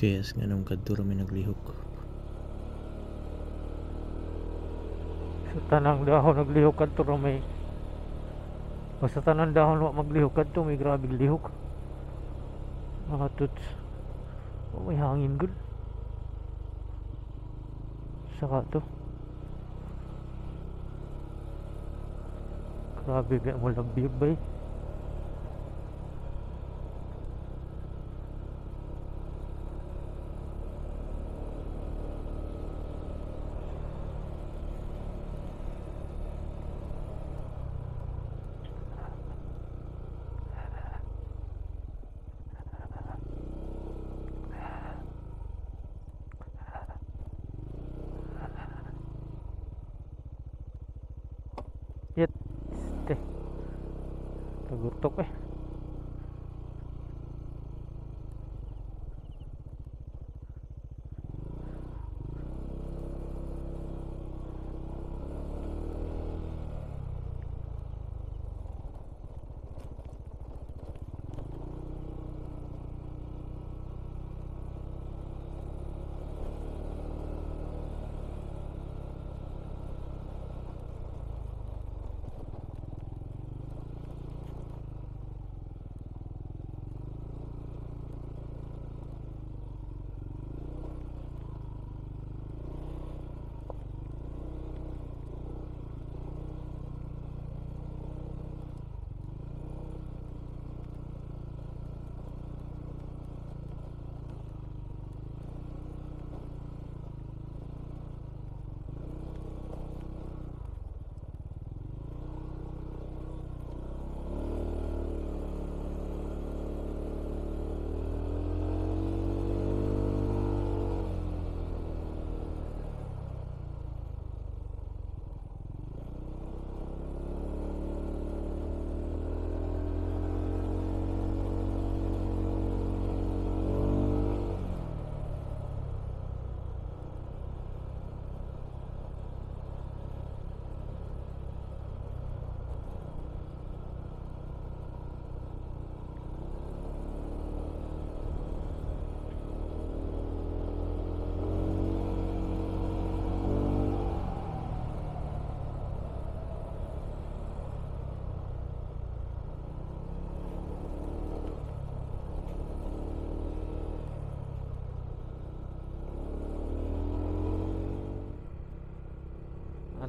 kaya nga nung kadto rami naglihok sa tanang dahon naglihok kadto rami Sa tanang dahon wa maglihok kadto may grabe lihok mga tuts oh, may hangin gud saka to grabe mo lang bibay Yit. Teh. Tergutuk eh.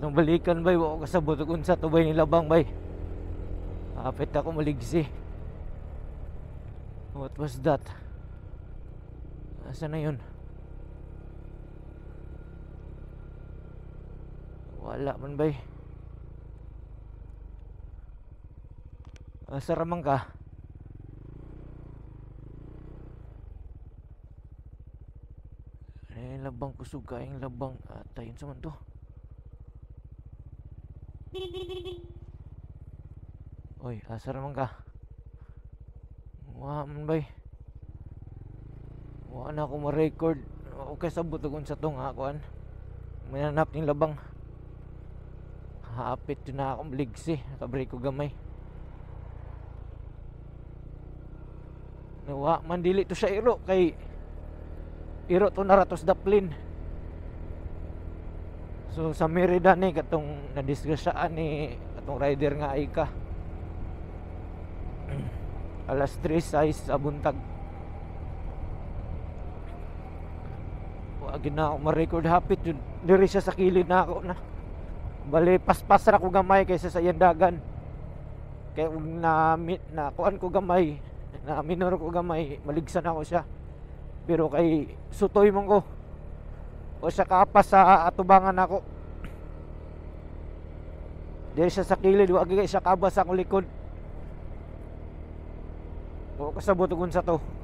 Anong balikan bay, wako ka sa butugon sa tubay ni Labang bay. Kapit ako maligsi. What was that? Asa na yun? Wala man bay. Asa ramang ka? Ay, eh, labang kusog kaing labang. Atayin ah, sa man to. Oy, asa naman ka? Wa man bay. Wa na ako ma-record. Okay sa butugon sa tunga kuan. Mananap ning labang. Hapit na akong ligsi, nakabreak ko gamay. Nawa man dili to sa iro kay iro to naratos daplin. So sa Merida ni katong na nadiskusyaan ni katong rider nga ay ka. Alas 3 size sa buntag. Wa gina ako ma-record hapit jud. Diri siya sa kilid na ako na. Bali paspas ra ko gamay kaysa sa iyang dagan. Kay ug na na kuan ko gamay, na minor ko gamay, maligsan ako siya. Pero kay sutoy man ko o sa kapas sa atubangan ako diri sa kilid wa gyud siya kabas ang likod o kasabot sa to